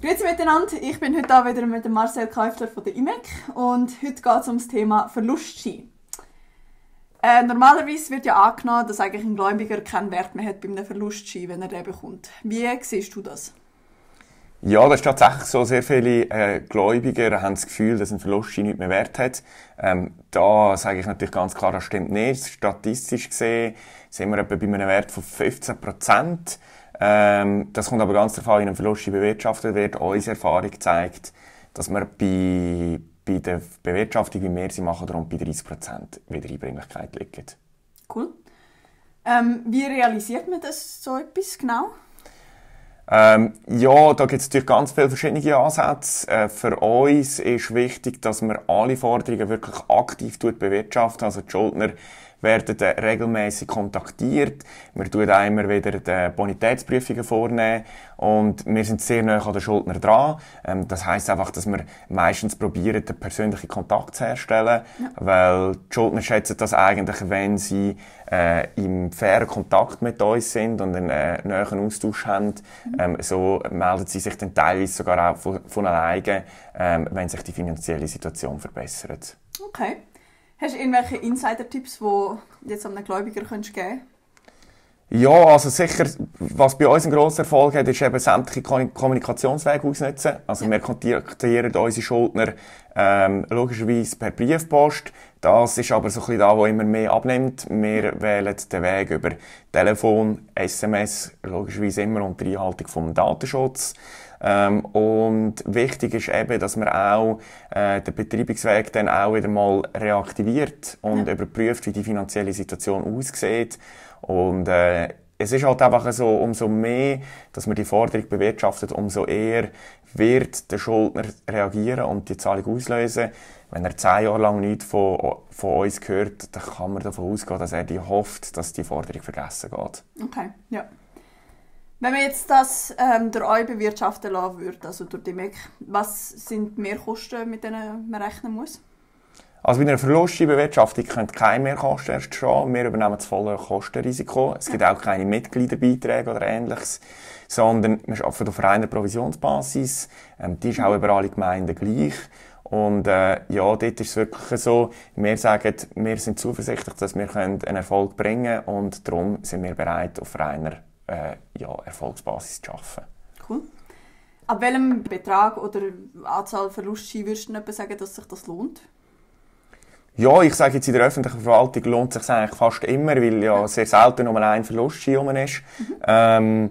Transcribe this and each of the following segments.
Grüezi miteinander, ich bin heute wieder mit Marcel Käufler von der IMEC und heute geht es um das Thema Verlustschein. Äh, normalerweise wird ja angenommen, dass eigentlich ein Gläubiger keinen Wert mehr hat bei einem Verlustschein, wenn er den bekommt. Wie siehst du das? Ja, das ist tatsächlich so. Sehr viele äh, Gläubiger haben das Gefühl, dass ein Verlustschein nicht mehr Wert hat. Ähm, da sage ich natürlich ganz klar, das stimmt nicht. Statistisch gesehen sind wir etwa bei einem Wert von 15 ähm, das kommt aber ganz der Fall, in einem Verlust bewirtschaftet wird. Unsere Erfahrung zeigt, dass wir bei, bei der Bewirtschaftung, wie wir sie machen, rund bei 30% wieder Einbringlichkeit liegen. Cool. Ähm, wie realisiert man das so etwas genau? Ähm, ja, da gibt es natürlich ganz viele verschiedene Ansätze. Äh, für uns ist wichtig, dass man alle Forderungen wirklich aktiv bewirtschaftet. Also die Schuldner werden äh, regelmäßig kontaktiert. Wir tun auch immer wieder die äh, Bonitätsprüfungen vornehmen und wir sind sehr nah an den Schuldner dran. Ähm, das heißt einfach, dass wir meistens probieren, den persönlichen Kontakt zu herstellen, ja. weil die Schuldner schätzen das eigentlich, wenn sie äh, im fairen Kontakt mit uns sind und einen äh, näheren Austausch haben. Mhm. Ähm, so melden sie sich dann teilweise sogar auch von, von alleine, ähm, wenn sich die finanzielle Situation verbessert. Okay. Hast du irgendwelche Insider-Tipps, die jetzt einem Gläubiger geben könntest Ja, also sicher, was bei uns einen grossen Erfolg hat, ist eben sämtliche Kommunikationswege ausnutzen. Also ja. wir kontaktieren unsere Schuldner ähm, logischerweise per Briefpost. Das ist aber so ein bisschen da, wo immer mehr abnimmt. Wir wählen den Weg über Telefon, SMS, logischerweise immer unter Einhaltung vom Datenschutz. Ähm, und wichtig ist eben, dass man auch äh, den Betreibungsweg dann auch wieder mal reaktiviert und ja. überprüft, wie die finanzielle Situation aussieht. Und äh, es ist halt einfach so, umso mehr, dass man die Forderung bewirtschaftet, umso eher wird der Schuldner reagieren und die Zahlung auslösen. Wenn er zehn Jahre lang nichts von, von uns hört, dann kann man davon ausgehen, dass er die hofft, dass die Forderung vergessen geht. Okay, ja. Wenn man jetzt das ähm, der EU bewirtschaften lassen würde, also durch die MEC, was sind Mehrkosten, mit denen man rechnen muss? Also bei einer Verlustbewirtschaftung können keine Mehrkosten erst entstehen. Wir übernehmen das volle Kostenrisiko. Es gibt auch keine Mitgliederbeiträge oder ähnliches, sondern wir arbeiten auf reiner Provisionsbasis. Ähm, die ist auch über alle Gemeinden gleich. Und äh, ja, dort ist es wirklich so, wir sagen, wir sind zuversichtlich, dass wir einen Erfolg bringen können und darum sind wir bereit, auf reiner äh, ja, Erfolgsbasis zu schaffen. Cool. Ab welchem Betrag oder Anzahl Verlustschein würdest du sagen, dass sich das lohnt? Ja, ich sage jetzt, in der öffentlichen Verwaltung lohnt es sich eigentlich fast immer, weil ja sehr selten nur ein Verlustschein ist. Mhm. Ähm,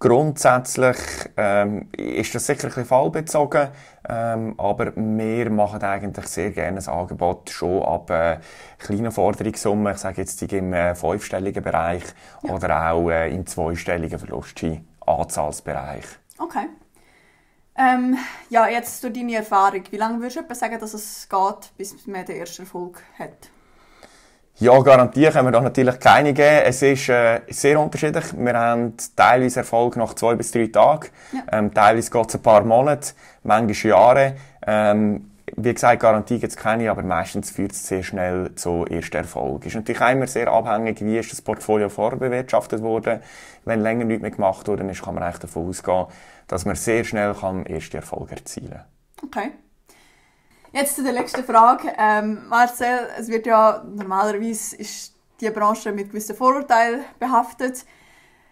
Grundsätzlich ähm, ist das sicher ein bisschen fallbezogen, ähm, aber wir machen eigentlich sehr gerne ein Angebot schon ab äh, kleinen Forderungssummen, ich sage jetzt im äh, fünfstelligen Bereich ja. oder auch äh, im zweistelligen Verlust-Anzahlsbereich. Okay. Ähm, ja, jetzt durch deine Erfahrung, wie lange würdest du sagen, dass es geht, bis man den ersten Erfolg hat? Ja, Garantie können wir doch natürlich keine geben. Es ist äh, sehr unterschiedlich. Wir haben teilweise Erfolg nach zwei bis drei Tagen, ja. ähm, teilweise geht es ein paar Monate, manchmal Jahre. Ähm, wie gesagt, Garantie gibt es keine, aber meistens führt es sehr schnell zu ersten Erfolg. Es Ist natürlich immer sehr abhängig, wie ist das Portfolio vorbewirtschaftet wurde. Wenn länger nichts mehr gemacht wurde, ist, kann man eigentlich davon ausgehen, dass man sehr schnell kann erste Erfolge erzielen kann. Okay. Jetzt zu der letzten Frage. Ähm, Marcel, es wird ja normalerweise ist die Branche mit gewissen Vorurteilen behaftet.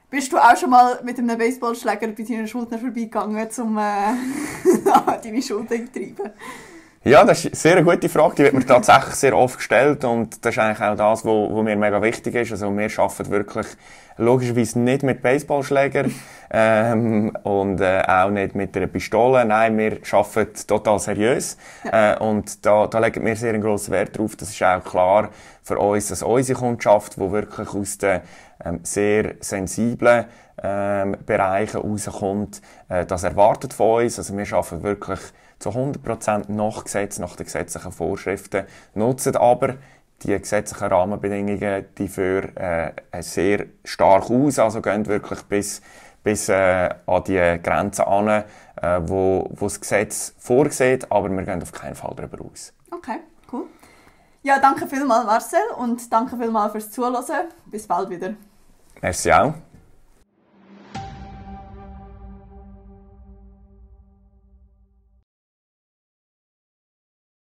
Bist du auch schon mal mit einem Baseballschläger bei deinen Schultern vorbeigegangen, um äh, deine Schulter zu treiben? Ja, das ist eine sehr gute Frage. Die wird mir tatsächlich sehr oft gestellt. Und das ist eigentlich auch das, was mir mega wichtig ist. Also, wir arbeiten wirklich logischerweise nicht mit Baseballschlägern ähm, und äh, auch nicht mit einer Pistole. Nein, wir arbeiten total seriös äh, und da, da legen wir sehr einen grossen Wert drauf. Das ist auch klar für uns, dass unsere Kundschaft, die wirklich aus den ähm, sehr sensiblen ähm, Bereichen rauskommt, äh, das erwartet von uns. Also wir arbeiten wirklich zu 100% nach Gesetz, nach den gesetzlichen Vorschriften, nutzen aber die gesetzlichen Rahmenbedingungen die für äh, sehr stark aus, also gehen wirklich bis, bis äh, an die Grenzen an, äh, wo, wo das Gesetz vorsieht, aber wir gehen auf keinen Fall darüber aus. Okay, cool. Ja, danke vielmals Marcel und danke vielmals fürs Zuhören. Bis bald wieder. Merci auch.